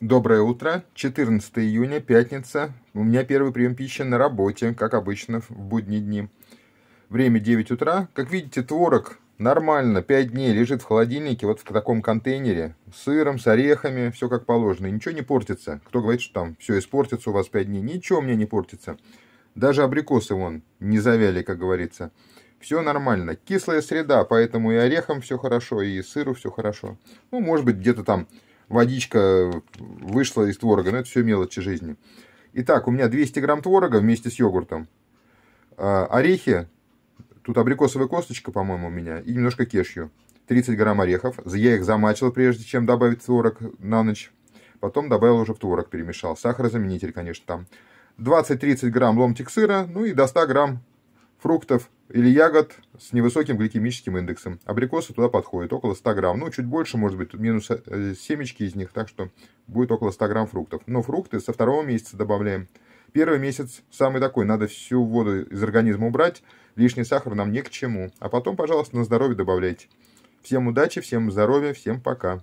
Доброе утро. 14 июня, пятница. У меня первый прием пищи на работе, как обычно, в будние дни. Время 9 утра. Как видите, творог нормально, 5 дней лежит в холодильнике, вот в таком контейнере, с сыром, с орехами, все как положено. И ничего не портится. Кто говорит, что там все испортится у вас 5 дней, ничего у меня не портится. Даже абрикосы вон не завяли, как говорится. Все нормально. Кислая среда, поэтому и орехам все хорошо, и сыру все хорошо. Ну, может быть, где-то там водичка вышла из творога. Но это все мелочи жизни. Итак, у меня 200 грамм творога вместе с йогуртом. А, орехи. Тут абрикосовая косточка, по-моему, у меня. И немножко кешью. 30 грамм орехов. Я их замачил, прежде чем добавить творог на ночь. Потом добавил уже в творог, перемешал. Сахарозаменитель, конечно, там. 20-30 грамм ломтик сыра, ну и до 100 грамм фруктов или ягод с невысоким гликемическим индексом. Абрикосы туда подходят, около 100 грамм. Ну, чуть больше, может быть, тут минус э, семечки из них, так что будет около 100 грамм фруктов. Но фрукты со второго месяца добавляем. Первый месяц самый такой, надо всю воду из организма убрать, лишний сахар нам не к чему. А потом, пожалуйста, на здоровье добавляйте. Всем удачи, всем здоровья, всем пока.